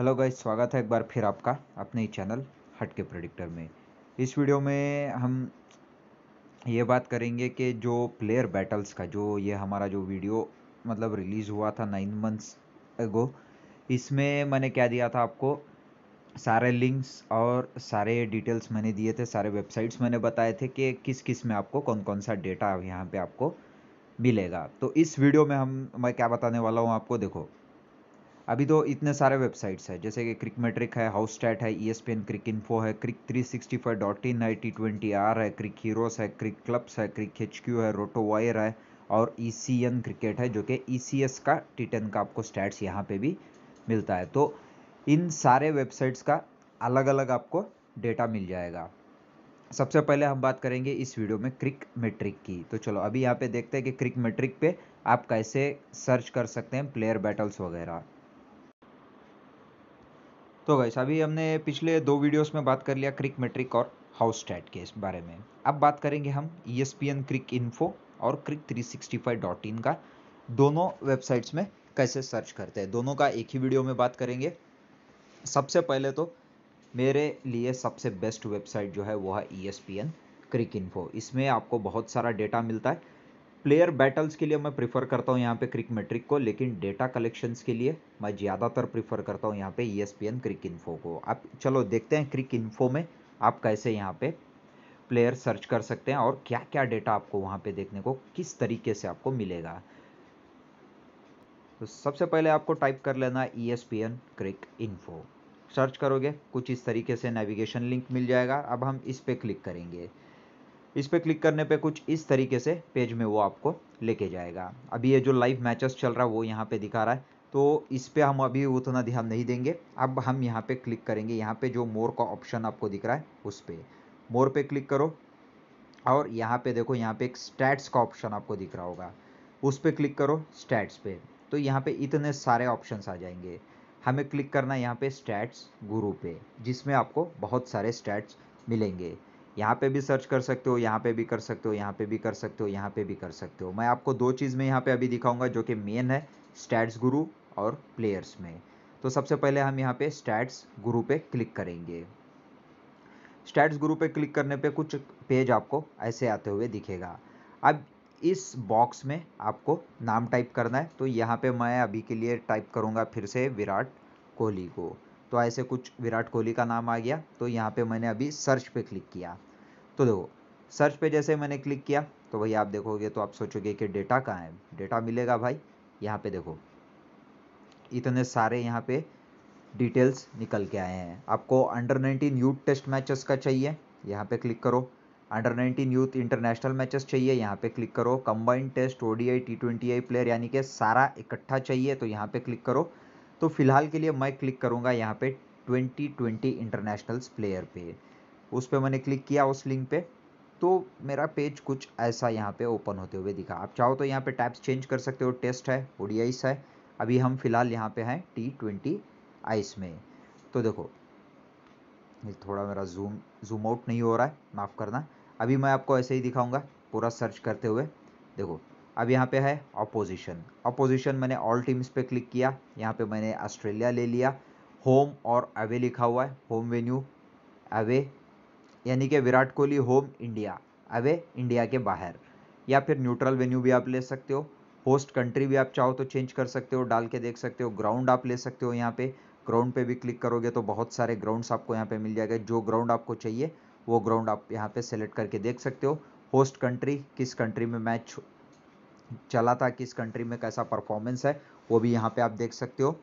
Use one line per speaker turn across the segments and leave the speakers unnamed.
hello guys स्वागत है एक बार फिर आपका अपने ही चैनल हट के प्रडिक्टर में इस वीडियो में हम ये बात करेंगे कि जो प्लेयर बैटल्स का जो ये हमारा जो वीडियो मतलब रिलीज़ हुआ था नाइन मंथ्स एगो इसमें मैंने क्या दिया था आपको सारे लिंक्स और सारे डिटेल्स मैंने दिए थे सारे वेबसाइट्स मैंने बताए थे कि किस किस में आपको कौन कौन सा डेटा यहाँ पर आपको मिलेगा तो इस वीडियो में हम मैं क्या बताने वाला हूँ आपको देखो अभी तो इतने सारे वेबसाइट्स हैं जैसे कि क्रिक मेट्रिक है हाउस स्टैट है E S P N Cricinfo है Cric three sixty five dot in है टी ट्वेंटी आर है क्रिक हीरोस है क्रिक क्लब्स है क्रिक एच क्यू है रोटो वायर है और ई सी एन क्रिकेट है जो कि ई सी एस का टी टेन का आपको स्टैट्स यहाँ पे भी मिलता है तो इन सारे वेबसाइट्स का अलग अलग आपको डेटा मिल जाएगा सबसे पहले हम बात करेंगे इस वीडियो में क्रिक मेट्रिक की तो चलो अभी यहाँ पे देखते हैं कि क्रिक मेट्रिक पे आप कैसे सर्च कर सकते हैं प्लेयर बैटल्स वगैरह तो गाइस अभी हमने पिछले दो वीडियोस में बात कर लिया क्रिक मेट्रिक और हाउस टैट के इस बारे में अब बात करेंगे हम E S P N Cricinfo और Cric three sixty five dot in का दोनों वेबसाइट्स में कैसे सर्च करते हैं दोनों का एक ही वीडियो में बात करेंगे सबसे पहले तो मेरे लिए सबसे बेस्ट वेबसाइट जो है वो है E S P N Cricinfo इसमें आपको बहुत सारा डेटा मिलता है प्लेयर बैटल्स के लिए मैं प्रीफर करता हूँ यहाँ पे क्रिक मेट्रिक को लेकिन डेटा कलेक्शंस के लिए मैं ज़्यादातर प्रीफर करता हूँ यहाँ पे ई एस क्रिक इन्फो को आप चलो देखते हैं क्रिक इन्फो में आप कैसे यहाँ पे प्लेयर सर्च कर सकते हैं और क्या क्या डेटा आपको वहाँ पे देखने को किस तरीके से आपको मिलेगा तो सबसे पहले आपको टाइप कर लेना E S P N Cricinfo search करोगे कुछ इस तरीके से नेविगेशन लिंक मिल जाएगा अब हम इस पर क्लिक करेंगे इस पर क्लिक करने पे कुछ इस तरीके से पेज में वो आपको लेके जाएगा अभी ये जो लाइव मैचेस चल रहा है वो यहाँ पे दिखा रहा है तो इस पर हम अभी उतना ध्यान नहीं देंगे अब हम यहाँ पे क्लिक करेंगे यहाँ पे जो मोर का ऑप्शन आपको दिख रहा है उस पर मोर पे क्लिक करो और यहाँ पे देखो यहाँ पे एक स्टैट्स का ऑप्शन आपको दिख रहा होगा उस पर क्लिक करो स्टैट्स पे तो यहाँ पे इतने सारे ऑप्शन आ जाएंगे हमें क्लिक करना है यहाँ पे स्टैट्स गुरु पे जिसमें आपको बहुत सारे स्टैट्स मिलेंगे यहाँ पे भी सर्च कर सकते हो यहाँ पे भी कर सकते हो यहाँ पे भी कर सकते हो यहाँ पे भी कर सकते हो मैं आपको दो चीज़ में यहाँ पे अभी दिखाऊंगा जो कि मेन है स्टैट्स गुरु और प्लेयर्स में तो सबसे पहले हम यहाँ पे स्टैट्स गुरु पे क्लिक करेंगे स्टैट्स गुरु पे क्लिक करने पे कुछ पेज आपको ऐसे आते हुए दिखेगा अब इस बॉक्स में आपको नाम टाइप करना है तो यहाँ पे मैं अभी के लिए टाइप करूँगा फिर से विराट कोहली को तो ऐसे कुछ विराट कोहली का नाम आ गया तो यहाँ पे मैंने अभी सर्च पे क्लिक किया तो देखो सर्च पे जैसे मैंने क्लिक किया तो भाई आप देखोगे तो आप सोचोगे कि डेटा कहाँ है डेटा मिलेगा भाई यहाँ पे देखो इतने सारे यहाँ पे डिटेल्स निकल के आए हैं आपको अंडर 19 यूथ टेस्ट मैचेस का चाहिए यहाँ पे क्लिक करो अंडर 19 यूथ इंटरनेशनल मैचेस चाहिए यहाँ पे क्लिक करो combined test ODI T twenty I player यानी कि सारा इकट्ठा चाहिए तो यहाँ पे क्लिक करो तो फिलहाल के लिए मैं क्लिक करूँगा यहाँ पे 2020 इंटरनेशनल्स प्लेयर पे उस पर मैंने क्लिक किया उस लिंक पे तो मेरा पेज कुछ ऐसा यहाँ पे ओपन होते हुए दिखा आप चाहो तो यहाँ पे टैप्स चेंज कर सकते हो टेस्ट है ओडीआईस है अभी हम फिलहाल यहाँ पे हैं टी ट्वेंटी आइस में तो देखो ये थोड़ा मेरा जूम जूम आउट नहीं हो रहा है माफ़ करना अभी मैं आपको ऐसे ही दिखाऊंगा पूरा सर्च करते हुए देखो अब यहाँ पे है अपोजिशन अपोजिशन मैंने ऑल टीम्स पे क्लिक किया यहाँ पे मैंने ऑस्ट्रेलिया ले लिया होम और अवे लिखा हुआ है होम वेन्यू अवे यानी कि Virat Kohli home India away India के बाहर या फिर न्यूट्रल वेन्यू भी आप ले सकते हो होस्ट कंट्री भी आप चाहो तो चेंज कर सकते हो डाल के देख सकते हो ग्राउंड आप ले सकते हो यहाँ पे ग्राउंड पे भी क्लिक करोगे तो बहुत सारे ग्राउंड्स आपको यहाँ पे मिल जाएगा जो ग्राउंड आपको चाहिए वो ग्राउंड आप यहाँ पे सेलेक्ट करके देख सकते हो होस्ट कंट्री किस कंट्री में मैच चला था किस कंट्री में कैसा परफॉर्मेंस है वो भी यहाँ पे आप देख सकते हो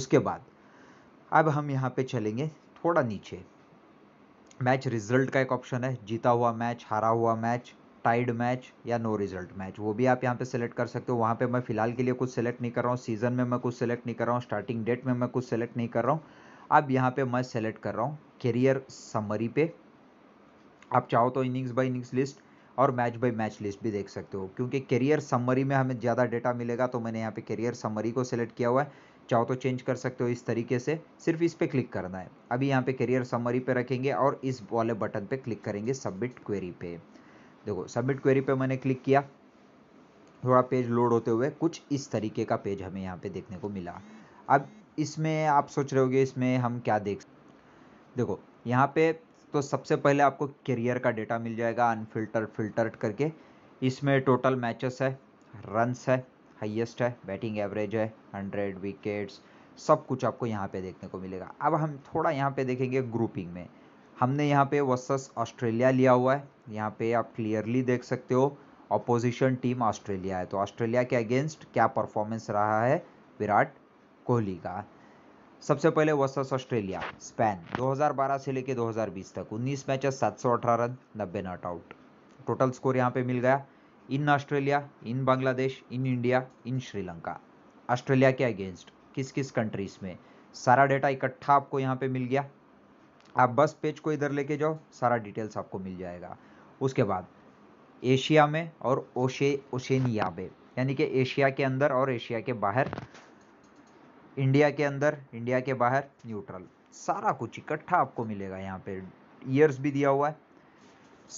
उसके बाद अब हम यहाँ पे चलेंगे थोड़ा नीचे मैच रिजल्ट का एक ऑप्शन है जीता हुआ मैच हारा हुआ मैच टाइड मैच या नो रिजल्ट मैच वो भी आप यहाँ पे सेलेक्ट कर सकते हो वहाँ पे मैं फिलहाल के लिए कुछ सेलेक्ट नहीं कर रहा हूँ सीजन में मैं कुछ सेलेक्ट नहीं कर रहा हूँ स्टार्टिंग डेट में मैं कुछ सेलेक्ट नहीं कर रहा हूँ अब यहाँ पे मैं सेलेक्ट कर रहा हूँ करियर समरी पे आप चाहो तो इनिंग्स बाई इनिंग्स लिस्ट और मैच बाय मैच लिस्ट भी देख सकते हो क्योंकि करियर समरी में हमें ज़्यादा डेटा मिलेगा तो मैंने यहाँ पे करियर समरी को सिलेक्ट किया हुआ है चाहो तो चेंज कर सकते हो इस तरीके से सिर्फ इस पर क्लिक करना है अभी यहाँ पे करियर समरी पे रखेंगे और इस वाले बटन पे क्लिक करेंगे सबमिट क्वेरी पे देखो सबमिट क्वेरी पे मैंने क्लिक किया थोड़ा पेज लोड होते हुए कुछ इस तरीके का पेज हमें यहाँ पे देखने को मिला अब इसमें आप सोच रहे होगे इसमें हम क्या देख देखो यहाँ पे तो सबसे पहले आपको करियर का डेटा मिल जाएगा अनफिल्टर फिल्टर्ड करके इसमें टोटल मैचेस है रन्स है हाईएस्ट है बैटिंग एवरेज है हंड्रेड विकेट्स सब कुछ आपको यहाँ पे देखने को मिलेगा अब हम थोड़ा यहाँ पे देखेंगे ग्रुपिंग में हमने यहाँ पे वर्सेस ऑस्ट्रेलिया लिया हुआ है यहाँ पे आप क्लियरली देख सकते हो अपोजिशन टीम ऑस्ट्रेलिया है तो ऑस्ट्रेलिया के अगेंस्ट क्या परफॉर्मेंस रहा है विराट कोहली का सबसे पहले वर्सेस ऑस्ट्रेलिया स्पेन 2012 से लेके 2020 तक 19 मैचेस 718 रन नब्बे नॉट आउट टोटल स्कोर यहाँ पे मिल गया in Australia in Bangladesh in India in Sri Lanka Australia के अगेंस्ट किस किस कंट्रीज में सारा डेटा इकट्ठा आपको यहाँ पे मिल गया आप बस पेज को इधर लेके जाओ सारा डिटेल्स आपको मिल जाएगा उसके बाद एशिया में और ओशे ओशेनिया में यानी कि एशिया के अंदर और एशिया के बाहर इंडिया के अंदर इंडिया के बाहर न्यूट्रल सारा कुछ इकट्ठा आपको मिलेगा यहाँ पे ईयर्स भी दिया हुआ है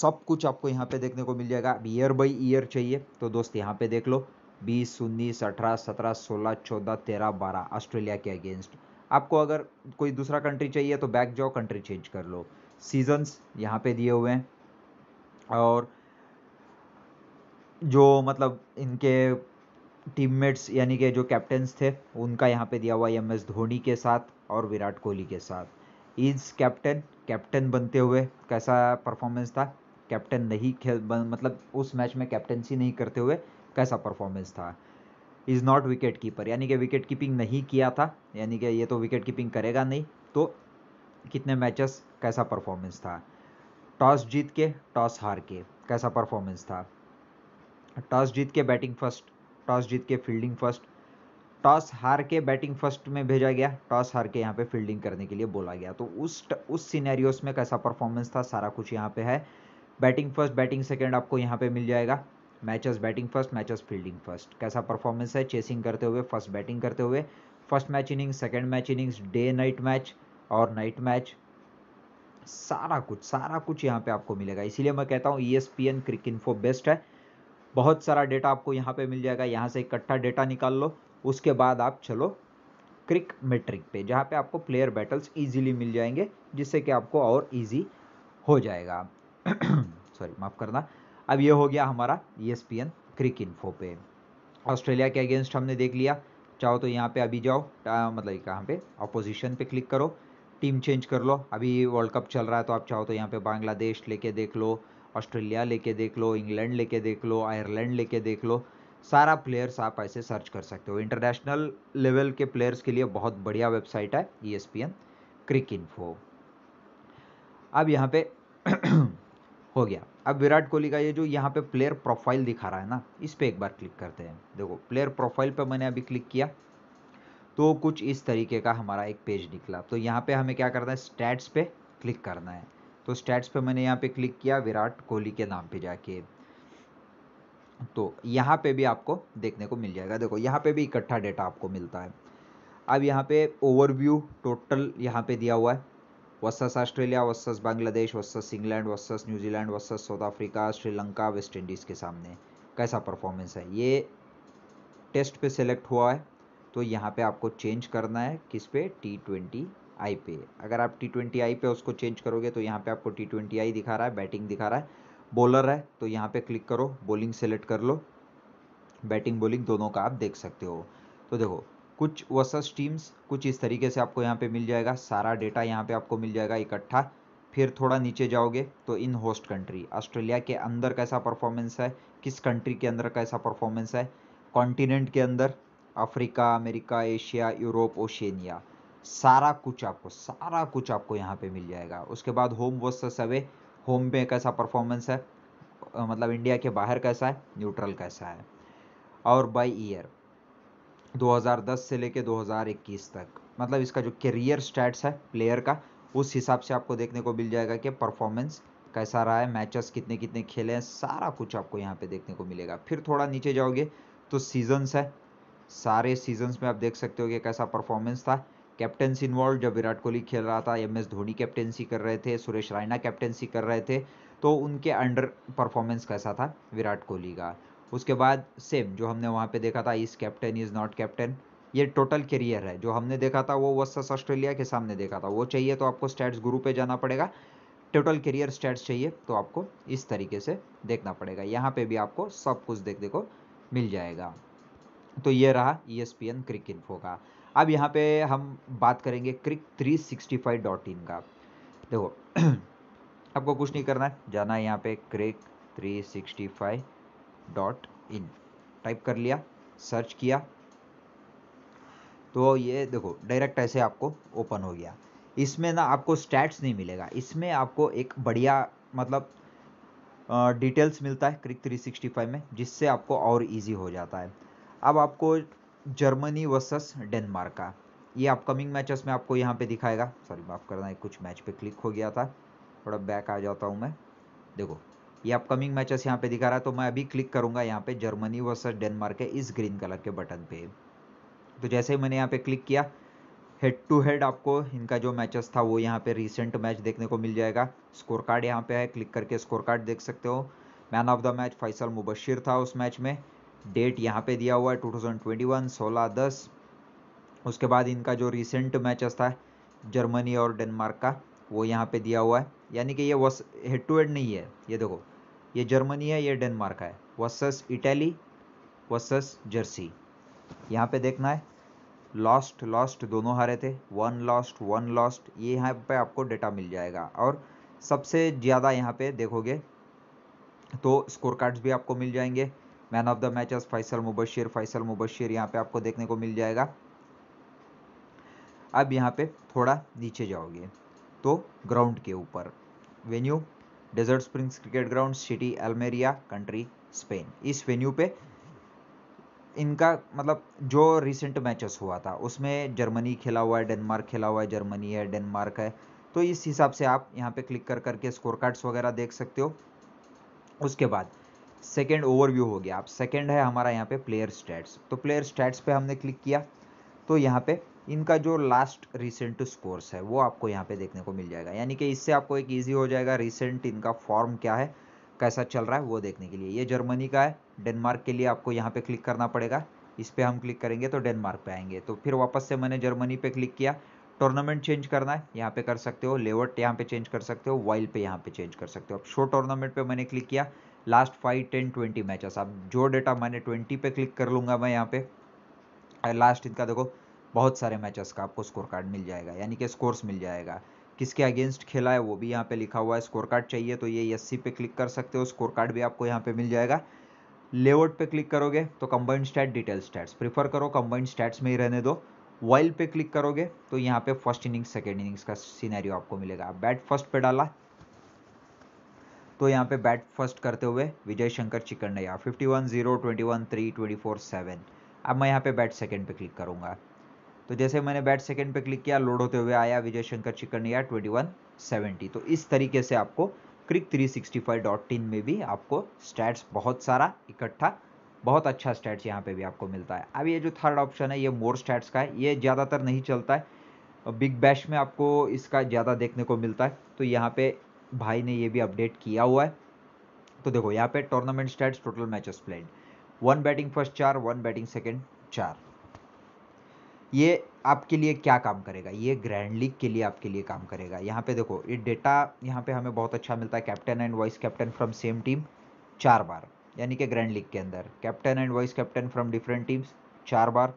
सब कुछ आपको यहाँ पे देखने को मिल जाएगा अब ईयर बाई ईयर चाहिए तो दोस्त यहाँ पे देख लो बीस उन्नीस अठारह सत्रह सोलह चौदह तेरह बारह ऑस्ट्रेलिया के अगेंस्ट आपको अगर कोई दूसरा कंट्री चाहिए तो बैक जाओ कंट्री चेंज कर लो सीजन्स यहाँ पे दिए हुए हैं और जो मतलब इनके टीममेट्स यानी कि जो कैप्टन्स थे उनका यहाँ पे दिया हुआ एम एस धोनी के साथ और विराट कोहली के साथ इज कैप्टन कैप्टन बनते हुए कैसा परफॉर्मेंस था कैप्टन नहीं खेल मतलब उस मैच में कैप्टनसी नहीं करते हुए कैसा परफॉर्मेंस था इज़ नॉट विकेट कीपर यानी कि विकेट कीपिंग नहीं किया था यानी कि ये तो विकेट कीपिंग करेगा नहीं तो कितने मैचेस कैसा परफॉर्मेंस था टॉस जीत के टॉस हार के कैसा परफॉर्मेंस था टॉस जीत के बैटिंग फर्स्ट टॉस जीत के फील्डिंग फर्स्ट टॉस हार के बैटिंग फर्स्ट में भेजा गया टॉस हार के यहाँ पे फील्डिंग करने के लिए बोला गया तो उस उस सीनेरियोस में कैसा परफॉर्मेंस था सारा कुछ यहाँ पे है बैटिंग फर्स्ट बैटिंग सेकंड आपको यहाँ पे मिल जाएगा matches batting first matches fielding first कैसा परफॉर्मेंस है चेसिंग करते हुए फर्स्ट बैटिंग करते हुए first match innings second match innings day night match और नाइट मैच सारा कुछ सारा कुछ यहाँ पे आपको मिलेगा इसीलिए मैं कहता हूँ E S P N Cricinfo best है बहुत सारा डेटा आपको यहाँ पे मिल जाएगा यहाँ से इकट्ठा डेटा निकाल लो उसके बाद आप चलो क्रिक मेट्रिक पे जहाँ पे आपको प्लेयर बैटल्स इजीली मिल जाएंगे जिससे कि आपको और इजी हो जाएगा सॉरी माफ़ करना अब ये हो गया हमारा E P N Cricinfo पे ऑस्ट्रेलिया के अगेंस्ट हमने देख लिया चाहो तो यहाँ पे अभी जाओ मतलब कहाँ पे अपोजिशन पे क्लिक करो टीम चेंज कर लो अभी वर्ल्ड कप चल रहा है तो आप चाहो तो यहाँ पे बांग्लादेश लेके देख लो ऑस्ट्रेलिया लेके देख लो इंग्लैंड लेके देख लो आयरलैंड लेके देख लो सारा प्लेयर्स आप ऐसे सर्च कर सकते हो इंटरनेशनल लेवल के प्लेयर्स के लिए बहुत बढ़िया वेबसाइट है E S P N Cricinfo अब यहाँ पे हो गया अब विराट कोहली का ये जो यहाँ पे प्लेयर प्रोफाइल दिखा रहा है ना इस पर एक बार क्लिक करते हैं देखो प्लेयर प्रोफाइल पर मैंने अभी क्लिक किया तो कुछ इस तरीके का हमारा एक पेज निकला तो यहाँ पे हमें क्या करना है स्टैट्स पे क्लिक करना है तो स्टैट्स पे मैंने यहाँ पे क्लिक किया विराट कोहली के नाम पे जाके तो यहाँ पे भी आपको देखने को मिल जाएगा देखो यहाँ पे भी इकट्ठा डेटा आपको मिलता है अब यहाँ पे ओवरव्यू टोटल यहाँ पे दिया हुआ है versus Australia versus Bangladesh versus England versus New Zealand versus South Africa Sri Lanka West Indies के सामने कैसा परफॉर्मेंस है ये टेस्ट पे सेलेक्ट हुआ है तो यहाँ पे आपको चेंज करना है किस पे टी ट्वेंटी आई पे अगर आप टी ट्वेंटी आई पे उसको चेंज करोगे तो यहाँ पे आपको टी ट्वेंटी आई दिखा रहा है बैटिंग दिखा रहा है बॉलर है तो यहाँ पे क्लिक करो बॉलिंग सेलेक्ट कर लो बैटिंग बॉलिंग दोनों का आप देख सकते हो तो देखो कुछ वसस टीम्स कुछ इस तरीके से आपको यहाँ पे मिल जाएगा सारा डेटा यहाँ पे आपको मिल जाएगा इकट्ठा फिर थोड़ा नीचे जाओगे तो इन होस्ट कंट्री ऑस्ट्रेलिया के अंदर कैसा परफॉर्मेंस है किस कंट्री के अंदर कैसा परफॉर्मेंस है कॉन्टिनेंट के अंदर Africa America Asia Europe Oceania सारा कुछ आपको सारा कुछ आपको यहाँ पे मिल जाएगा उसके बाद होम वर्सेस अवे होम में कैसा परफॉर्मेंस है मतलब इंडिया के बाहर कैसा है न्यूट्रल कैसा है और बाई ईयर 2010 से लेके 2021 तक मतलब इसका जो करियर स्टैट्स है प्लेयर का उस हिसाब से आपको देखने को मिल जाएगा कि परफॉर्मेंस कैसा रहा है मैचेस कितने कितने खेले हैं सारा कुछ आपको यहाँ पे देखने को मिलेगा फिर थोड़ा नीचे जाओगे तो सीजन्स है सारे सीजन्स में आप देख सकते हो कि कैसा परफॉर्मेंस था कैप्टनसी इन्वॉल्व जब विराट कोहली खेल रहा था एम एस धोनी कैप्टनसी कर रहे थे सुरेश रायना कैप्टनसी कर रहे थे तो उनके अंडर परफॉर्मेंस कैसा था विराट कोहली का उसके बाद सेम जो हमने वहाँ पे देखा था इस कैप्टन इज़ नॉट कैप्टन ये टोटल करियर है जो हमने देखा था वो वस्तस ऑस्ट्रेलिया के सामने देखा था वो चाहिए तो आपको स्टैट्स गुरु पे जाना पड़ेगा टोटल करियर स्टैट्स चाहिए तो आपको इस तरीके से देखना पड़ेगा यहाँ पे भी आपको सब कुछ देखने को मिल जाएगा तो ये रहा E S P N cricket होगा का अब यहाँ पे हम बात करेंगे Cric three sixty five dot in का देखो आपको कुछ नहीं करना है जाना है यहाँ पे Cric three sixty five dot in type कर लिया सर्च किया तो ये देखो डायरेक्ट ऐसे आपको ओपन हो गया इसमें ना आपको स्टैट्स नहीं मिलेगा इसमें आपको एक बढ़िया मतलब डिटेल्स मिलता है क्रिक 365 में जिससे आपको और इजी हो जाता है अब आपको जर्मनी वर्सेस डेनमार्क का ये अपकमिंग मैचेस में आपको यहाँ पे दिखाएगा सॉरी माफ़ करना कुछ मैच पे क्लिक हो गया था थोड़ा बैक आ जाता हूँ मैं देखो ये अपकमिंग मैचेस यहाँ पे दिखा रहा है तो मैं अभी क्लिक करूँगा यहाँ पे जर्मनी वर्सेस डेनमार्क के इस ग्रीन कलर के बटन पे तो जैसे ही मैंने यहाँ पे क्लिक किया हेड टू हेड आपको इनका जो मैचेस था वो यहाँ पे रिसेंट मैच देखने को मिल जाएगा स्कोर कार्ड यहाँ पे है क्लिक करके स्कोर कार्ड देख सकते हो man of the match Faisal Mubashir था उस मैच में डेट यहाँ पे दिया हुआ है 2021 16 दस उसके बाद इनका जो रिसेंट मैचेस था जर्मनी और डेनमार्क का वो यहाँ पे दिया हुआ है यानी कि ये वस हेड टू हेड नहीं है ये देखो ये जर्मनी है ये डेनमार्क है वर्सेस इटली वर्सेस जर्सी यहाँ पे देखना है लॉस्ट लॉस्ट दोनों हारे थे वन लॉस्ट वन लॉस्ट ये यहाँ पे आपको डेटा मिल जाएगा और सबसे ज़्यादा यहाँ पे देखोगे तो स्कोर कार्ड्स भी आपको मिल जाएंगे man of the match Faisal Mubashir Faisal Mubashir यहाँ पे आपको देखने को मिल जाएगा अब यहाँ पे थोड़ा नीचे जाओगे तो ग्राउंड के ऊपर venue desert springs cricket ground city Almeria country Spain इस वेन्यू पे इनका मतलब जो रिसेंट मैचेस हुआ था उसमें जर्मनी खेला हुआ है डेनमार्क खेला हुआ है जर्मनी है डेनमार्क है तो इस हिसाब से आप यहाँ पे क्लिक कर करके स्कोर कार्ड्स वगैरह देख सकते हो उसके बाद सेकेंड ओवरव्यू हो गया आप सेकेंड है हमारा यहाँ पे प्लेयर स्टैट्स तो प्लेयर स्टैट्स पे हमने क्लिक किया तो यहाँ पे इनका जो लास्ट रिसेंट स्कोर्स है वो आपको यहाँ पे देखने को मिल जाएगा यानी कि इससे आपको एक ईजी हो जाएगा रिसेंट इनका फॉर्म क्या है कैसा चल रहा है वो देखने के लिए ये जर्मनी का है डेनमार्क के लिए आपको यहाँ पे क्लिक करना पड़ेगा इस पर हम क्लिक करेंगे तो डेनमार्क पे आएंगे तो फिर वापस से मैंने जर्मनी पे क्लिक किया टूर्नामेंट चेंज करना है यहाँ पे कर सकते हो लेवट यहाँ पे चेंज कर सकते हो वाइल पे यहाँ पे चेंज कर सकते हो अब शो टूर्नामेंट पे मैंने क्लिक किया last five ten twenty matches अब जो डेटा मैंने ट्वेंटी पे क्लिक कर लूंगा मैं यहाँ पे लास्ट इनका देखो बहुत सारे मैचेस का आपको स्कोर कार्ड मिल जाएगा यानी कि स्कोर्स मिल जाएगा किसके अगेंस्ट खेला है वो भी यहाँ पे लिखा हुआ है स्कोर कार्ड चाहिए तो ये एस पे क्लिक कर सकते हो स्कोर कार्ड भी आपको यहाँ पे मिल जाएगा लेआउट पे क्लिक करोगे तो combined stat detail stats prefer करो कंबाइंड स्टैट्स में ही रहने दो वाइल्ड पे क्लिक करोगे तो यहाँ पे फर्स्ट इनिंग्स सेकेंड इनिंग्स का सीनैरियो आपको मिलेगा बैट फर्स्ट पे डाला तो यहाँ पे बैट फर्स्ट करते हुए Vijay Shankar Chiknaiya fifty one zero twenty one three twenty four seven अब मैं यहाँ पे बैट सेकंड पे क्लिक करूँगा तो जैसे मैंने बैट सेकंड पे क्लिक किया लोड होते हुए आया Vijay Shankar Chiknaiya twenty one seventy तो इस तरीके से आपको Cric three sixty five dot in में भी आपको स्टैट्स बहुत सारा इकट्ठा बहुत अच्छा स्टैट्स यहाँ पे भी आपको मिलता है अब ये जो थर्ड ऑप्शन है ये मोर स्टैट्स का है ये ज़्यादातर नहीं चलता है बिग बैश में आपको इसका ज़्यादा देखने को मिलता है तो यहाँ पे भाई ने ये भी अपडेट किया हुआ है तो देखो यहाँ पे tournament stats total matches played one batting first चार वन बैटिंग सेकेंड चार ये आपके लिए क्या काम करेगा ये ग्रैंड लीग के लिए आपके लिए काम करेगा यहाँ पे देखो ये डेटा यहाँ पे हमें बहुत अच्छा मिलता है captain and vice captain from same team चार बार यानी कि ग्रैंड लीग के अंदर captain and vice captain from different teams चार बार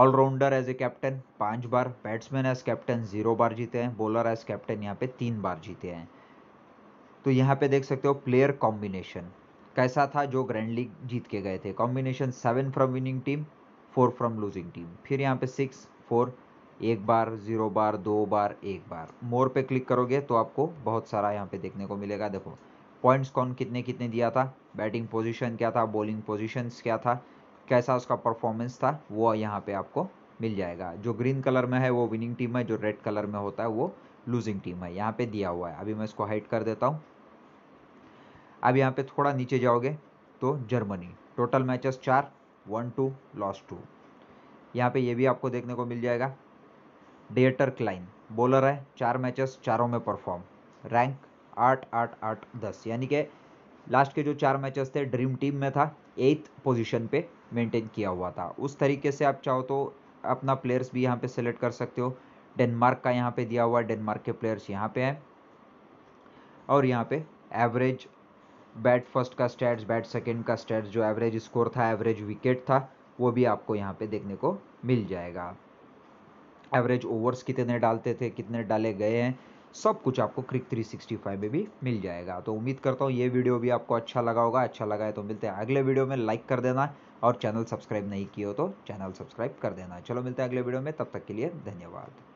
ऑलराउंडर एज ए कैप्टन पाँच बार बैट्समैन एज कैप्टन जीरो बार जीते हैं बॉलर एज कैप्टन यहाँ पे तीन बार जीते हैं तो यहाँ पे देख सकते हो प्लेयर कॉम्बिनेशन कैसा था जो ग्रैंड लीग जीत के गए थे combination seven from winning team four from losing team फिर यहाँ पे सिक्स फोर एक बार जीरो बार दो बार एक बार मोर पे क्लिक करोगे तो आपको बहुत सारा यहाँ पे देखने को मिलेगा देखो पॉइंट्स कौन कितने कितने दिया था बैटिंग पोजीशन क्या था बॉलिंग पोजीशंस क्या था कैसा उसका परफॉर्मेंस था वो यहाँ पे आपको मिल जाएगा जो ग्रीन कलर में है वो विनिंग टीम है जो रेड कलर में होता है वो लूजिंग टीम है यहाँ पे दिया हुआ है अभी मैं इसको हाइट कर देता हूँ अब यहाँ पे थोड़ा नीचे जाओगे तो जर्मनी टोटल मैचेस चार वन टू लॉस टू यहाँ पे ये भी आपको देखने को मिल जाएगा डेटर क्लाइन बॉलर है चार मैचेस चारों में परफॉर्म रैंक आठ आठ आठ दस यानी कि लास्ट के जो चार मैचेस थे ड्रीम टीम में था एट्थ पोजीशन पे मेंटेन किया हुआ था उस तरीके से आप चाहो तो अपना प्लेयर्स भी यहाँ पे सेलेक्ट कर सकते हो डेनमार्क का यहाँ पे दिया हुआ है डेनमार्क के प्लेयर्स यहाँ पे हैं और यहाँ पे एवरेज बैट फर्स्ट का स्टैट्स बैट सेकेंड का स्टैट्स जो एवरेज स्कोर था एवरेज विकेट था वो भी आपको यहाँ पे देखने को मिल जाएगा एवरेज ओवर्स कितने डालते थे कितने डाले गए हैं सब कुछ आपको क्रिक 365 में भी मिल जाएगा तो उम्मीद करता हूँ ये वीडियो भी आपको अच्छा लगा होगा अच्छा लगा है तो मिलते हैं अगले वीडियो में लाइक कर देना और चैनल सब्सक्राइब नहीं किया हो तो चैनल सब्सक्राइब कर देना चलो मिलते हैं अगले वीडियो में तब तक के लिए धन्यवाद